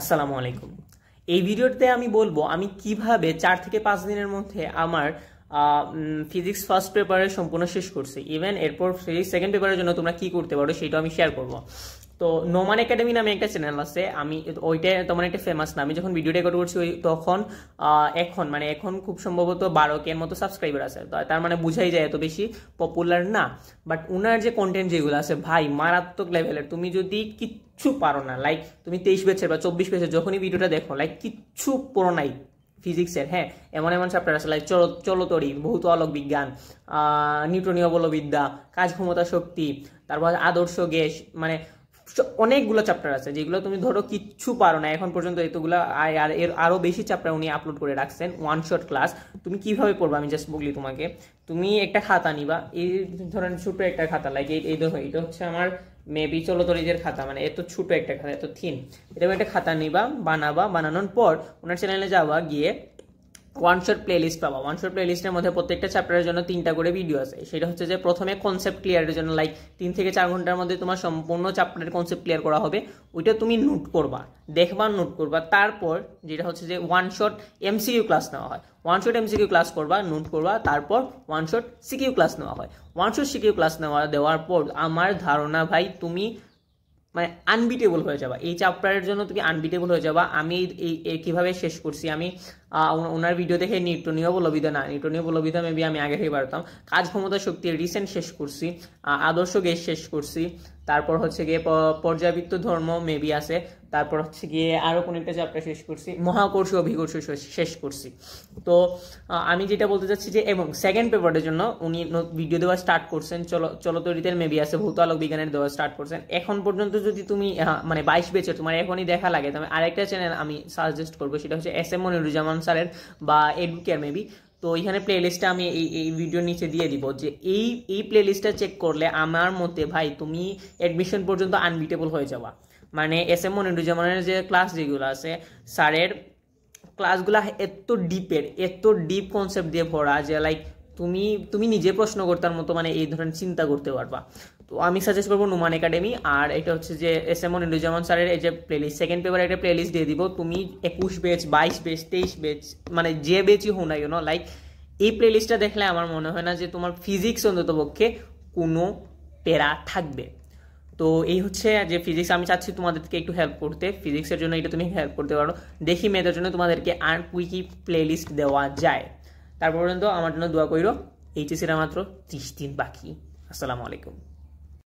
আসসালামু আলাইকুম এই ভিডিওতে আমি বলবো আমি কিভাবে চার থেকে পাঁচ দিনের মধ্যে আমার ফিজিক্স ফার্স্ট পেপারে সম্পূর্ণ শেষ করছি ইভেন এরপর ফিজিক্স সেকেন্ড পেপারের জন্য তোমরা কি করতে পারো সেটাও আমি শেয়ার করব তো নোমান একাডেমি নামে একটা চ্যানেল আছে আমি ওইটা তেমন একটা ফেমাস না আমি যখন ভিডিওটা রেকর্ড করছি ওই তখন এখন মানে এখন খুব সম্ভবত বারো কে মতো সাবস্ক্রাইবার আছে তার মানে বুঝাই যায় এত বেশি পপুলার না বাট উনার যে কন্টেন্ট যেগুলো আছে ভাই মারাত্মক লেভেলের তুমি যদি কিচ্ছু পারো না লাইক তুমি তেইশ বেচের বা চব্বিশ বেচের যখনই ভিডিওটা দেখো লাইক কিচ্ছু পড়ো নাই ফিজিক্সের হ্যাঁ এমন এমন চ্যাপ্টার আছে লাইক চল চলতরি ভৌত আলোক বিজ্ঞান নিউটনীয় বলবিদ্যা কাজ ক্ষমতা শক্তি তারপর আদর্শ গ্যাস মানে অনেকগুলো চ্যাপ্টার আছে যেগুলো তুমি ধরো কিচ্ছু পারো না এখন পর্যন্ত এতগুলো আর এর আরও বেশি চ্যাপ্টার উনি আপলোড করে রাখছেন ওয়ান শট ক্লাস তুমি কিভাবে পড়বো আমি জাস্ট বলি তোমাকে তুমি একটা খাতা নিবা এই ধরেন ছোট একটা খাতা লাগে এই ধরো এটা হচ্ছে আমার মেবি চলতরিজের খাতা মানে এত ছোট একটা খাতা এত থিন এরকম একটা খাতা নিবা বানাবা বানানোর পর ওনার চ্যানেলে যাওয়া গিয়ে ওয়ান শট প্লেলিস্ট পাবা ওয়ান শট প্লেলিস্টের মধ্যে প্রত্যেকটা চ্যাপ্টারের জন্য তিনটা করে ভিডিও আছে সেটা হচ্ছে যে প্রথমে কনসেপ্ট ক্লিয়ারের জন্য লাইক তিন থেকে চার ঘন্টার মধ্যে তোমার সম্পূর্ণ চ্যাপ্টারের কনসেপ্ট ক্লিয়ার করা হবে ওইটা তুমি নোট করবা দেখবা নোট করবা তারপর যেটা হচ্ছে যে ওয়ান শট এমসিকিউ ক্লাস নেওয়া হয় ওয়ান শট এমসিকিউ ক্লাস করবা নোট করবা তারপর ওয়ান শট সিকিউ ক্লাস নেওয়া হয় ওয়ান শট সিকিউ ক্লাস নেওয়া দেওয়ার পর আমার ধারণা ভাই তুমি মানে আনবিটেবল হয়ে যাবা এই চ্যাপ্টারের জন্য তুমি আনবিটেবল হয়ে যাবা আমি এই কিভাবে শেষ করছি আমি ওনার ভিডিও দেখে নিউটনীয় বলবিধা না নিউটনীয় বলবিধা মেবি আমি আগে হয়ে পারতাম কাজ ক্ষমতা শক্তি রিসেন্ট শেষ করছি আদর্শ গেস শেষ করছি তারপর হচ্ছে গিয়ে পর্যাবৃত্ত ধর্ম মেবি আছে তারপর হচ্ছে গিয়ে আরও কোনো একটা চ্যাপ্টার শেষ করছি মহাকর্ষ অভিকর্ষ শেষ করছি তো আমি যেটা বলতে চাচ্ছি যে এবং সেকেন্ড পেপারের জন্য উনি ভিডিও দেওয়া স্টার্ট করছেন চলো চলতরিতের মেবি আছে ভৌত আলোক বিজ্ঞানের দেওয়া স্টার্ট করছেন এখন পর্যন্ত যদি তুমি মানে বাইশ বেচে তোমার এখনই দেখা লাগে তবে আরেকটা চ্যানেল আমি সাজেস্ট করবো সেটা হচ্ছে এস এম মনিরুজ্জামান স্যারের বা এডুকেয়ার মেবি তো এখানে প্লে লিস্টটা আমি এই এই ভিডিও নিচে দিয়ে দিব যে এই এই প্লে লিস্টটা চেক করলে আমার মতে ভাই তুমি অ্যাডমিশন পর্যন্ত আনবিটেবল হয়ে যাওয়া মানে এস এম মনিরুজ্জামানের যে ক্লাস যেগুলো আছে স্যারের ক্লাসগুলো এত ডিপের এত ডিপ কনসেপ্ট দিয়ে ভরা যে লাইক তুমি তুমি নিজে প্রশ্ন করতার মতো মানে এই ধরনের চিন্তা করতে পারবা তো আমি সাজেস্ট করবো নুমান একাডেমি আর এটা হচ্ছে যে এস এম নুরুজ্জামান স্যারের এই যে প্লেলিস্ট সেকেন্ড পেপারে একটা প্লেলিস্ট দিয়ে দিব তুমি একুশ বেচ বাইশ বেচ তেইশ বেচ মানে যে বেচই হো না কেন লাইক এই প্লেলিস্টটা দেখলে আমার মনে হয় না যে তোমার ফিজিক্স অন্তত পক্ষে কোনো পেরা থাকবে তো এই হচ্ছে যে ফিজিক্স আমি চাচ্ছি তোমাদেরকে একটু হেল্প করতে ফিজিক্সের জন্য এটা তুমি হেল্প করতে পারো দেখি মেয়েদের জন্য তোমাদেরকে আর কুইকি প্লেলিস্ট দেওয়া যায় তারপর পর্যন্ত আমার জন্য দোয়া করিল এইচএসিরা মাত্র ত্রিশ দিন বাকি আসসালামু আলাইকুম